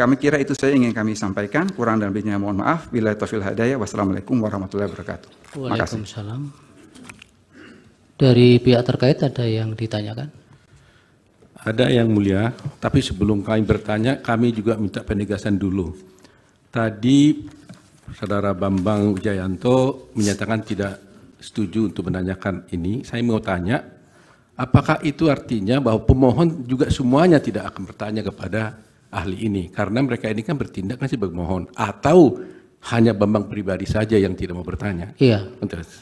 Kami kira itu saya ingin kami sampaikan. Kurang dan lebihnya mohon maaf. Bila taufil hadaya. Wassalamualaikum warahmatullahi wabarakatuh. Waalaikumsalam. Dari pihak terkait ada yang ditanyakan? Ada yang mulia, tapi sebelum kami bertanya, kami juga minta penegasan dulu. Tadi Saudara Bambang Wijayanto menyatakan tidak setuju untuk menanyakan ini. Saya mau tanya, apakah itu artinya bahwa pemohon juga semuanya tidak akan bertanya kepada ahli ini karena mereka ini kan bertindak kan sebagai pemohon atau hanya Bambang pribadi saja yang tidak mau bertanya. Iya. Entres.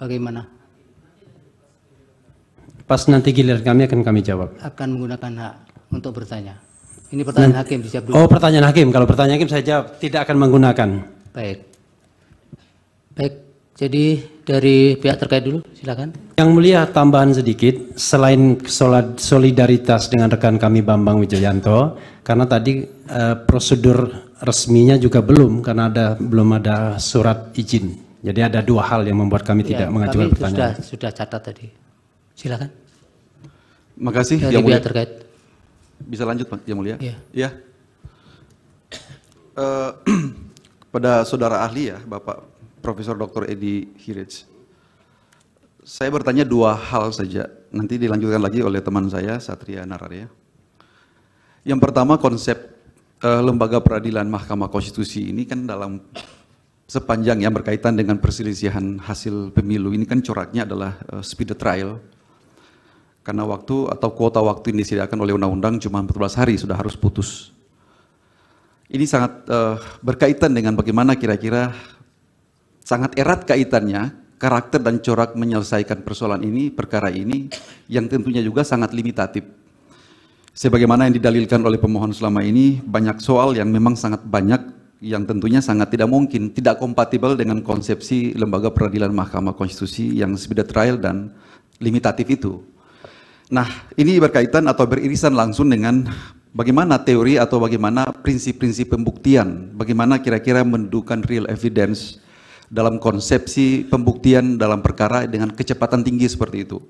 Bagaimana? Pas nanti giliran kami akan kami jawab. Akan menggunakan hak untuk bertanya. Ini pertanyaan nah, hakim siap. dulu. Oh, pertanyaan hakim. Kalau pertanyaan hakim saya jawab tidak akan menggunakan. Baik. Baik, jadi dari pihak terkait dulu, silakan. Yang mulia tambahan sedikit, selain solidaritas dengan rekan kami Bambang Wijayanto, karena tadi eh, prosedur resminya juga belum, karena ada belum ada surat izin. Jadi ada dua hal yang membuat kami ya, tidak mengajukan kami pertanyaan. Sudah, sudah catat tadi. Silakan. Makasih dari yang mulia. terkait. Bisa lanjut, Pak, yang mulia. Iya. Ya. Uh, ya. eh, pada saudara ahli ya, Bapak Profesor Dr. Edi Hirits, Saya bertanya dua hal saja, nanti dilanjutkan lagi oleh teman saya, Satria Nararya. Yang pertama konsep uh, lembaga peradilan Mahkamah Konstitusi ini kan dalam sepanjang yang berkaitan dengan perselisihan hasil pemilu ini kan coraknya adalah uh, speed trial. Karena waktu atau kuota waktu yang disediakan oleh undang-undang cuma 14 hari sudah harus putus. Ini sangat uh, berkaitan dengan bagaimana kira-kira sangat erat kaitannya karakter dan corak menyelesaikan persoalan ini, perkara ini yang tentunya juga sangat limitatif. Sebagaimana yang didalilkan oleh pemohon selama ini, banyak soal yang memang sangat banyak yang tentunya sangat tidak mungkin, tidak kompatibel dengan konsepsi lembaga peradilan Mahkamah Konstitusi yang speed trial dan limitatif itu. Nah, ini berkaitan atau beririsan langsung dengan bagaimana teori atau bagaimana prinsip-prinsip pembuktian, bagaimana kira-kira mendudukan real evidence dalam konsepsi pembuktian dalam perkara dengan kecepatan tinggi seperti itu.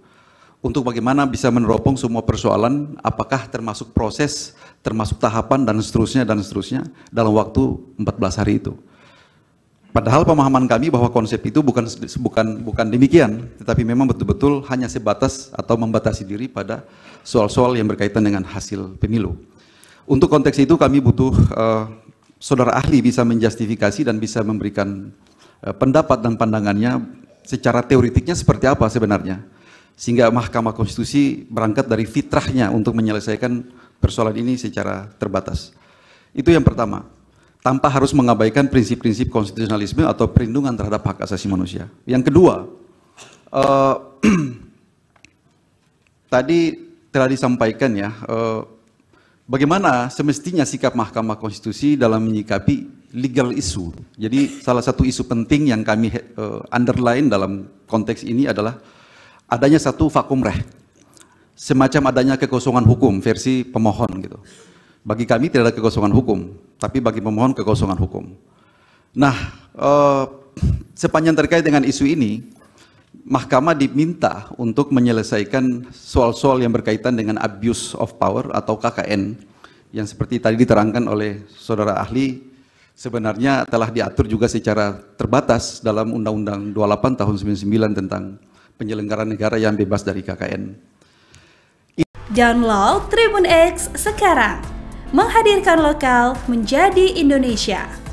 Untuk bagaimana bisa meneropong semua persoalan, apakah termasuk proses, termasuk tahapan, dan seterusnya, dan seterusnya dalam waktu 14 hari itu. Padahal pemahaman kami bahwa konsep itu bukan bukan bukan demikian, tetapi memang betul-betul hanya sebatas atau membatasi diri pada soal-soal yang berkaitan dengan hasil pemilu. Untuk konteks itu kami butuh uh, saudara ahli bisa menjustifikasi dan bisa memberikan Eh, pendapat dan pandangannya secara teoritiknya seperti apa sebenarnya. Sehingga Mahkamah Konstitusi berangkat dari fitrahnya untuk menyelesaikan persoalan ini secara terbatas. Itu yang pertama, tanpa harus mengabaikan prinsip-prinsip konstitusionalisme atau perlindungan terhadap hak asasi manusia. Yang kedua, uh, tadi telah disampaikan ya, uh, bagaimana semestinya sikap Mahkamah Konstitusi dalam menyikapi legal issue. Jadi salah satu isu penting yang kami uh, underline dalam konteks ini adalah adanya satu vakum reh. Semacam adanya kekosongan hukum versi pemohon gitu. Bagi kami tidak ada kekosongan hukum, tapi bagi pemohon kekosongan hukum. Nah, uh, sepanjang terkait dengan isu ini, mahkamah diminta untuk menyelesaikan soal-soal yang berkaitan dengan abuse of power atau KKN yang seperti tadi diterangkan oleh saudara ahli sebenarnya telah diatur juga secara terbatas dalam Undang-Undang 28 tahun 99 tentang penyelenggaraan negara yang bebas dari KKN. Download Tribun X sekarang. Menghadirkan lokal menjadi Indonesia.